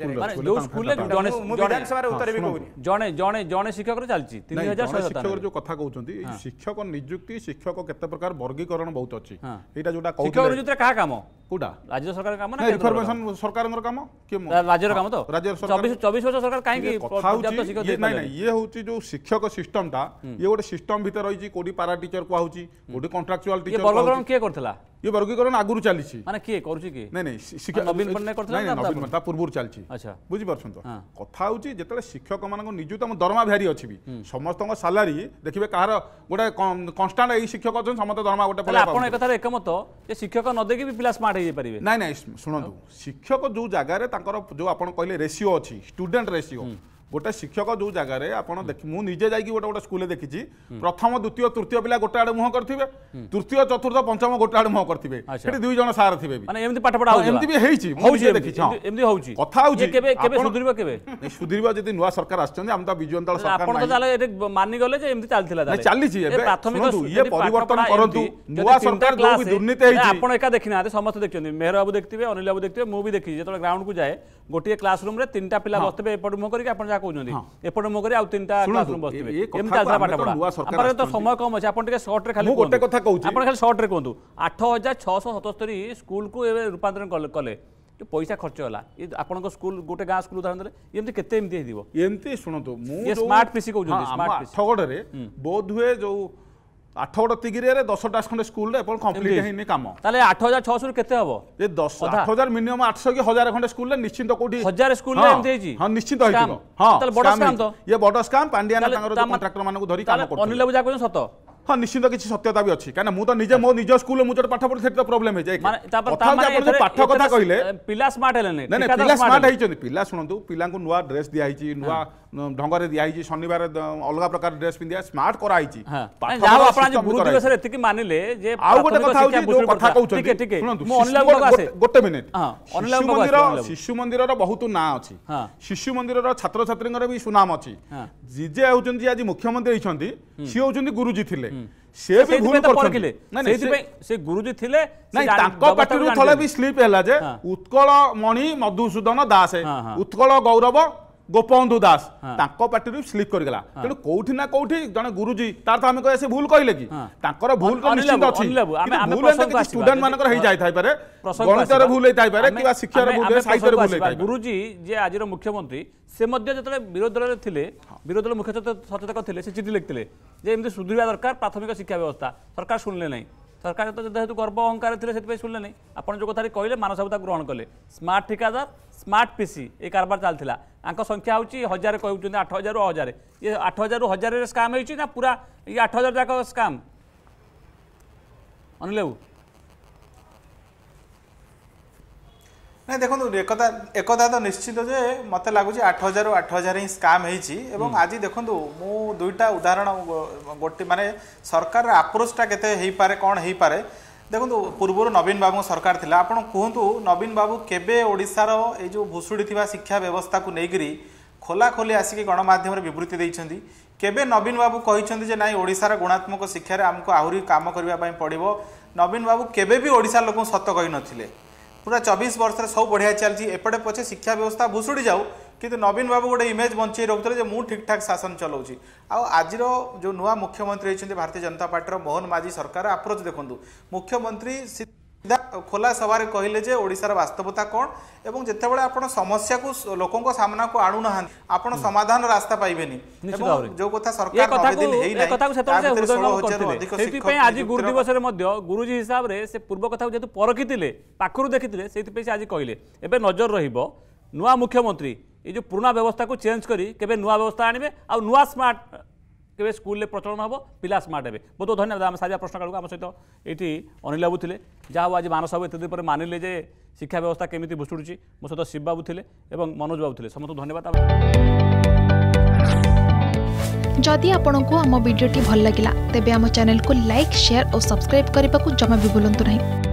ଯୋଉ ସ୍କୁଲରେ ଜଣେ ଜଣେ ଜଣେ ଜଣେ ଶିକ୍ଷକର ଚାଲିଛି ତିନି ହଜାର ଶିକ୍ଷକର ଯୋଉ କଥା କହୁଛନ୍ତି ଶିକ୍ଷକ ନିଯୁକ୍ତି ଶିକ୍ଷକ କେତେ ପ୍ରକାର ବର୍ଗୀକରଣ ବହୁତ ଅଛି ଏଇଟା ଯୋଉଟା ଶିକ୍ଷକ ନିଯୁକ୍ତିରେ କାହା କାମ কোটা রাজ্য সরকারের কাম না রিফর্মেশন সরকারের কাম কি রাজ্যের কাম তো রাজ্য সরকার 24 24 বছর সরকার কাই কি পর্যাপ্ত শিক্ষক দিতে নাই নাই ইয়ে হচ্ছে যে শিক্ষক সিস্টেমটা ইয়ে গোটে সিস্টেম ভিতর রইছি কোডি পারা টিচার কো হউছি গোটে কন্ট্রাকচুয়াল টিচার কো বর্গীকরণ কে করতলা ইয়ে বর্গীকরণ আগুরু চালিছি মানে কে করুছি কি নাই নাই শিক্ষক নবীন পন্নে করতলা না নবীন তা পূর্বর চালিছি আচ্ছা বুঝি পারছন তো কথা হউছি যেতলে শিক্ষক মানক নিযুক্ত আম দরমা ভ্যারি অছি বি সমস্তক স্যালারি দেখিবে কাহার গোটে কনস্টান্ট এই শিক্ষক অছেন সমস্ত দরমা গোটে আপন একথারে একমত যে শিক্ষক ন দেখি পিলা স্মার্ট ହେଇଯାଇପାରିବେ ନାଇଁ ନାଇଁ ଶୁଣନ୍ତୁ ଶିକ୍ଷକ ଯେଉଁ ଜାଗାରେ ତାଙ୍କର ଯେଉଁ ଆପଣ କହିଲେ ରେସିଓ ଅଛି ଷ୍ଟୁଡେଣ୍ଟ ରେସିଓ ଗୋଟେ ଶିକ୍ଷକ ଯେଉଁ ଜାଗାରେ ଆପଣ ମୁଁ ନିଜେ ଯାଇକି ଗୋଟେ ଗୋଟେ ସ୍କୁଲରେ ଦେଖିଛି ପ୍ରଥମ ଦ୍ୱିତୀୟ ତୃତୀୟ ପିଲା ଗୋଟେ ଆଡ଼େ ମୁହଁ କରିଥିବେ ତୃତୀୟ ଚତୁର୍ଥ ପଞ୍ଚମ ଗୋଟେ ଆଡ଼େ ମୁହଁ କରିଥିବେ ସେଠି ଦୁଇ ଜଣ ସାର୍ ଥିବେ ମାନେ ଏମିତି ପାଠ ପଢା ଏମିତି ବି ହେଇଛି ମୁଁ ନିଜେ ଦେଖିଛି ହଁ ଏମିତି ହଉଛି କଥା ହଉଛି କେବେ କେବେ ସୁଧୁରିବ କେବେ ସୁଧୁରିବ ଯଦି ନୂଆ ସରକାର ଆସିଛନ୍ତି ଆମେ ତ ବିଜୁ ଜନତା ଦଳ ସରକାର ଆପଣ ତ ତାହେଲେ ଏଠି ମାନିଗଲେ ଯେ ଏମିତି ଚାଲିଥିଲା ନାଇଁ ଚାଲିଛି ଏବେ ପ୍ରାଥମିକ ଇଏ ପରିବର୍ତ୍ତନ କରନ୍ତୁ ନୂଆ ସରକାର ଯୋଉ ବି ଦୁର୍ନୀତି ହେଇଛି ଆପଣ ଏକା ଦେଖିନାହାନ୍ତି ସମସ୍ତେ ଦେଖିଛନ୍ତି ମେହର ବାବୁ ଦେଖିଥିବେ ଅନିଲ ବାବୁ ଦେଖିଥିବେ ମୁଁ ବି ଦେଖିଛି ଯେତେବେଳେ ଗ୍ରାଉଣ୍ଡକୁ ଯାଏ ଗୋଟିଏ କ୍ଲାସରୁମରେ ତିନିଟା ପିଲା ବସିଥିବେ ଏପଟ ମୁହଁ କରିକି ଆପଣ କଥା କହୁଛନ୍ତି ଏପଟେ ମୁଁ କରି ଆଉ ତିନିଟା କ୍ଲାସରୁମ୍ ବସିଥିବେ ଏମିତି ଚାଲିଥିଲା ପାଠ ପଢା ଆମର ତ ସମୟ କମ୍ ଅଛି ଆପଣ ଟିକେ ସର୍ଟରେ ଖାଲି ଗୋଟେ କଥା କହୁଛି ଆପଣ ଖାଲି ସର୍ଟରେ କୁହନ୍ତୁ ଆଠ ହଜାର ଛଅଶହ ସତସ୍ତରୀ ସ୍କୁଲକୁ ଏବେ ରୂପାନ୍ତରଣ କଲେ ପଇସା ଖର୍ଚ୍ଚ ହେଲା ଆପଣଙ୍କ ସ୍କୁଲ ଗୋଟେ ଗାଁ ସ୍କୁଲ ଉଦାହରଣ ଦେଲେ ଏମିତି କେତେ ଏମିତି ହେଇଥିବ ଏମିତି ଶୁଣନ୍ତୁ ମୁଁ ସ୍ମାର୍ଟ ପିସି କହୁଛନ୍ତି ସ୍ମାର୍ଟ ପିସି ଠଗଡ଼ରେ ବୋଧ ହୁଏ ଯୋଉ আঠ বড় তিগিরিয়ারে দশটা খন্ডে স্কুলে এপর্যন্ত কমপ্লিট হয়নি কাম তাহলে আট হাজার ছশো কেতে হব যে দশ আট হাজার মিনিমম আটশো কি হাজার খন্ডে স্কুলে নিশ্চিন্ত কোটি হাজার স্কুলে এমতি হইছি হ্যাঁ নিশ্চিত হইছিল হ্যাঁ তাহলে বড় স্ক্যাম তো ইয়ে বড় স্ক্যাম পান্ডিয়ানা তাঙ্গর কন্ট্রাক্টর মানকু ধরি কাম করতে অনিল বাবু যা কোন সত হ্যাঁ নিশ্চিত কিছু সত্যতা বি আছে কেন মু তো নিজে মো নিজ স্কুলে মু যেটা পাঠ পড়ি সেটা প্রবলেম হয়ে যায় মানে তারপর তার মানে আপন পাঠ কথা কইলে পিলা স্মার্ট হেলেনি না না পিলা স্মার্ট হইছন্তি পিলা শুনন্তু পিলাঙ্কু নয়া ড্রেস দিয়া হইছি নয়া ঢঙ্গরে দিয়া হয়েছে শনিবার অলগা প্রকার ড্রেস পিঁধিয়া স্মার্ট করা হয়েছে মানিলে যে আউ গোটে কথা হচ্ছে যে কথা কউছন্তি শুনন্তু গোটে মিনিট শিশু মন্দির শিশু মন্দিরর বহুত না আছে শিশু মন্দিরর ছাত্র ছাত্রীঙ্কর বি সুনাম আছে জিজে হউছন্তি যে আজি মুখ্যমন্ত্রী হইছন্তি সি হউছন্তি গুরুজি থিলে সে বি ভুল করছন্তি না না সেইপাই সে গুরুজি থিলে না তাঙ্ক পাটিরু থলে বি স্লিপ হেলা যে উৎকল মণি মধুসূদন দাস উৎকল গৌরব ଗୋପବନ୍ଧୁ ଦାସ ତାଙ୍କ ପାଟିରୁ ସ୍ଲିପ୍ କରିଗଲା ତେଣୁ କୋଉଠି ନା କୋଉଠି ଜଣେ ଗୁରୁଜୀ ତାର ତ ଆମେ କହିବା ସେ ଭୁଲ କହିଲେ କି ତାଙ୍କର ଭୁଲ ତ ନିଶ୍ଚିତ ଅଛି ଭୁଲ କିଛି ଷ୍ଟୁଡେଣ୍ଟ ମାନଙ୍କର ହେଇଯାଇଥାଇପାରେ ଗଣିତର ଭୁଲ ହେଇଥାଇପାରେ କିମ୍ବା ଶିକ୍ଷାର ଭୁଲ ସାହିତ୍ୟର ଭୁଲ ହେଇଥାଏ ଗୁରୁଜୀ ଯିଏ ଆଜିର ମୁଖ୍ୟମନ୍ତ୍ରୀ ସେ ମଧ୍ୟ ଯେତେବେଳେ ବିରୋଧୀ ଦଳରେ ଥିଲେ ବିରୋଧୀ ଦଳ ମୁଖ୍ୟ ସଚେତକ ଥିଲେ ସେ ଚିଠି ଲେଖିଥିଲେ ଯେ ଏମିତି ସୁଧୁରିବା ଦରକାର ପ୍ରାଥମିକ ଶିକ୍ଷା ବ୍ୟବସ୍ଥା ସରକାର ଶୁଣିଲେ ନାହିଁ ସରକାର ଯେହେତୁ ଗର୍ବ ଅହଙ୍କାର ଥିଲେ ସେଥିପାଇଁ ଶୁଣିଲେ ନାହିଁ ଆପଣ ଯେଉଁ କଥାଟି କହିଲେ ମାନସବୁ ତାକୁ ଗ୍ରହଣ କଲେ ସ୍ମାର୍ଟ ଠିକାଦାର ସ୍ମାର୍ଟ ପିସି ଏ କାରବାର ଚାଲିଥିଲା ଆଙ୍କ ସଂଖ୍ୟା ହେଉଛି ହଜାରେ କହୁଛନ୍ତି ଆଠ ହଜାରରୁ ହଜାରେ ଇଏ ଆଠ ହଜାରରୁ ହଜାରରେ ସ୍କାମ୍ ହେଇଛି ନା ପୁରା ଇଏ ଆଠ ହଜାର ଯାକ ସ୍କାମ୍ ଅନିଲ ବାବୁ ନାଇଁ ଦେଖନ୍ତୁ ଏକଦା ଏକଦା ତ ନିଶ୍ଚିନ୍ତ ଯେ ମୋତେ ଲାଗୁଛି ଆଠ ହଜାରରୁ ଆଠ ହଜାର ହିଁ ସ୍କାମ୍ ହେଇଛି ଏବଂ ଆଜି ଦେଖନ୍ତୁ ମୁଁ ଦୁଇଟା ଉଦାହରଣ ଗୋଟି ମାନେ ସରକାରର ଆପ୍ରୋଚ୍ଟା କେତେ ହେଇପାରେ କ'ଣ ହେଇପାରେ ଦେଖନ୍ତୁ ପୂର୍ବରୁ ନବୀନ ବାବୁଙ୍କ ସରକାର ଥିଲା ଆପଣ କୁହନ୍ତୁ ନବୀନ ବାବୁ କେବେ ଓଡ଼ିଶାର ଏଇ ଯେଉଁ ଭୁଷୁଡ଼ି ଥିବା ଶିକ୍ଷା ବ୍ୟବସ୍ଥାକୁ ନେଇକରି ଖୋଲାଖୋଲି ଆସିକି ଗଣମାଧ୍ୟମରେ ବିବୃତ୍ତି ଦେଇଛନ୍ତି କେବେ ନବୀନ ବାବୁ କହିଛନ୍ତି ଯେ ନାହିଁ ଓଡ଼ିଶାର ଗୁଣାତ୍ମକ ଶିକ୍ଷାରେ ଆମକୁ ଆହୁରି କାମ କରିବା ପାଇଁ ପଡ଼ିବ ନବୀନ ବାବୁ କେବେ ବି ଓଡ଼ିଶା ଲୋକଙ୍କୁ ସତ କହିନଥିଲେ ପୁରା ଚବିଶ ବର୍ଷରେ ସବୁ ବଢ଼ିଆ ଚାଲିଛି ଏପଟେ ପଛେ ଶିକ୍ଷା ବ୍ୟବସ୍ଥା ଭୁଷୁଡ଼ି ଯାଉ କିନ୍ତୁ ନବୀନ ବାବୁ ଗୋଟେ ଇମେଜ୍ ବଞ୍ଚେଇ ରଖୁଥିଲେ ଯେ ମୁଁ ଠିକ୍ଠାକ୍ ଶାସନ ଚଲାଉଛି ଆଉ ଆଜିର ଯେଉଁ ନୂଆ ମୁଖ୍ୟମନ୍ତ୍ରୀ ହେଇଛନ୍ତି ଭାରତୀୟ ଜନତା ପାର୍ଟିର ମୋହନ ମାଝୀ ସରକାର ଆପ୍ରୋଚ୍ ଦେଖନ୍ତୁ ମୁଖ୍ୟମନ୍ତ୍ରୀ ଖୋଲା ସଭାରେ କହିଲେ ଯେ ଓଡ଼ିଶାର ବାସ୍ତବତା କ'ଣ ଏବଂ ଯେତେବେଳେ ଆପଣ ସମସ୍ୟାକୁ ଲୋକଙ୍କ ସାମ୍ନାକୁ ଆଣୁନାହାନ୍ତି ଆପଣ ସମାଧାନ ରାସ୍ତା ପାଇବେନି ଯୋଉ କଥା ସରକାର ଆଜି ଗୁରୁ ଦିବସରେ ମଧ୍ୟ ଗୁରୁଜୀ ହିସାବରେ ସେ ପୂର୍ବ କଥାକୁ ଯେହେତୁ ପରଖିଥିଲେ ପାଖରୁ ଦେଖିଥିଲେ ସେଇଥିପାଇଁ ସେ ଆଜି କହିଲେ ଏବେ ନଜର ରହିବ ନୂଆ ମୁଖ୍ୟମନ୍ତ୍ରୀ ଏଇ ଯେଉଁ ପୁରୁଣା ବ୍ୟବସ୍ଥାକୁ ଚେଞ୍ଜ କରି କେବେ ନୂଆ ବ୍ୟବସ୍ଥା ଆଣିବେ ଆଉ ନୂଆ ସ୍ମାର୍ଟ কেবে স্কুলে প্রচলন হব পিলা স্মার্ট হবে বহুত ধন্যবাদ আমি সাজা প্রশ্নকালকে আমার সহ এইটি অনিল বাবু লে যা হোক আজ মানসবাবু এতদিন পরে মানিলে যে শিক্ষা ব্যবস্থা কেমিতি ভুষুড়ুছি মো সহ শিব বাবু লে এবং মনোজ বাবু লে সমস্ত ধন্যবাদ जदि आपण को आम भिडी भल लगा तेब आम चेल्क लाइक सेयार और सब्सक्राइब करने को जमा भी बुलां नहीं